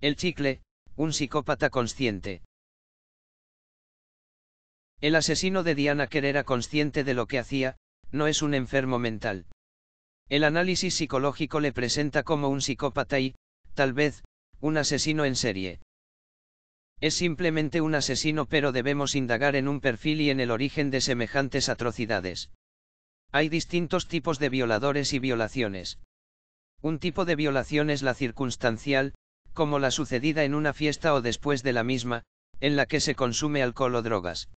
El chicle, un psicópata consciente. El asesino de Diana Kerr era consciente de lo que hacía, no es un enfermo mental. El análisis psicológico le presenta como un psicópata y, tal vez, un asesino en serie. Es simplemente un asesino pero debemos indagar en un perfil y en el origen de semejantes atrocidades. Hay distintos tipos de violadores y violaciones. Un tipo de violación es la circunstancial, como la sucedida en una fiesta o después de la misma, en la que se consume alcohol o drogas.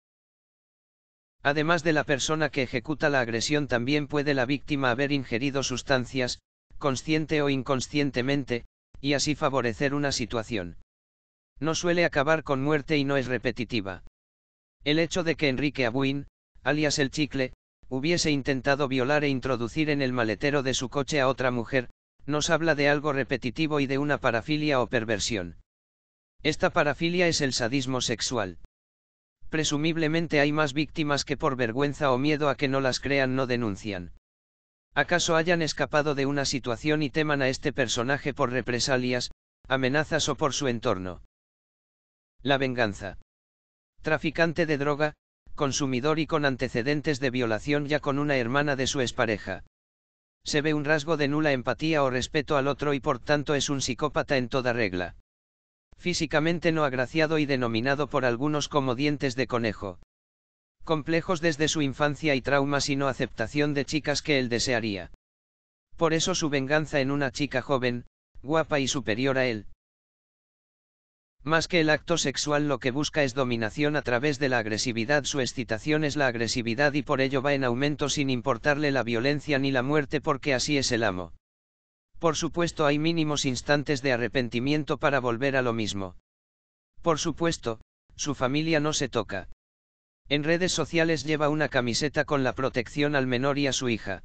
Además de la persona que ejecuta la agresión también puede la víctima haber ingerido sustancias, consciente o inconscientemente, y así favorecer una situación. No suele acabar con muerte y no es repetitiva. El hecho de que Enrique Abuin, alias el chicle, hubiese intentado violar e introducir en el maletero de su coche a otra mujer, nos habla de algo repetitivo y de una parafilia o perversión. Esta parafilia es el sadismo sexual. Presumiblemente hay más víctimas que por vergüenza o miedo a que no las crean no denuncian. ¿Acaso hayan escapado de una situación y teman a este personaje por represalias, amenazas o por su entorno? La venganza. Traficante de droga, consumidor y con antecedentes de violación ya con una hermana de su expareja se ve un rasgo de nula empatía o respeto al otro y por tanto es un psicópata en toda regla. Físicamente no agraciado y denominado por algunos como dientes de conejo. Complejos desde su infancia y traumas y no aceptación de chicas que él desearía. Por eso su venganza en una chica joven, guapa y superior a él, más que el acto sexual lo que busca es dominación a través de la agresividad, su excitación es la agresividad y por ello va en aumento sin importarle la violencia ni la muerte porque así es el amo. Por supuesto hay mínimos instantes de arrepentimiento para volver a lo mismo. Por supuesto, su familia no se toca. En redes sociales lleva una camiseta con la protección al menor y a su hija.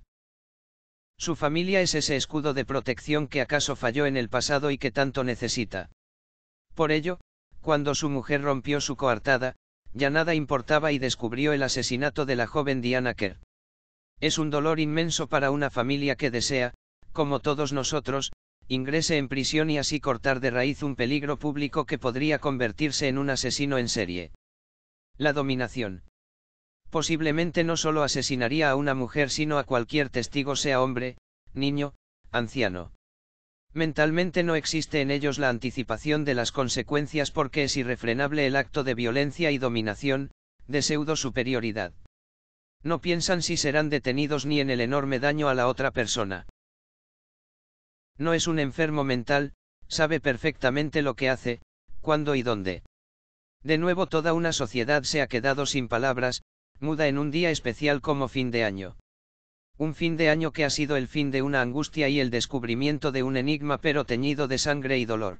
Su familia es ese escudo de protección que acaso falló en el pasado y que tanto necesita. Por ello, cuando su mujer rompió su coartada, ya nada importaba y descubrió el asesinato de la joven Diana Kerr. Es un dolor inmenso para una familia que desea, como todos nosotros, ingrese en prisión y así cortar de raíz un peligro público que podría convertirse en un asesino en serie. La dominación. Posiblemente no solo asesinaría a una mujer sino a cualquier testigo sea hombre, niño, anciano. Mentalmente no existe en ellos la anticipación de las consecuencias porque es irrefrenable el acto de violencia y dominación, de pseudo superioridad. No piensan si serán detenidos ni en el enorme daño a la otra persona. No es un enfermo mental, sabe perfectamente lo que hace, cuándo y dónde. De nuevo toda una sociedad se ha quedado sin palabras, muda en un día especial como fin de año. Un fin de año que ha sido el fin de una angustia y el descubrimiento de un enigma pero teñido de sangre y dolor.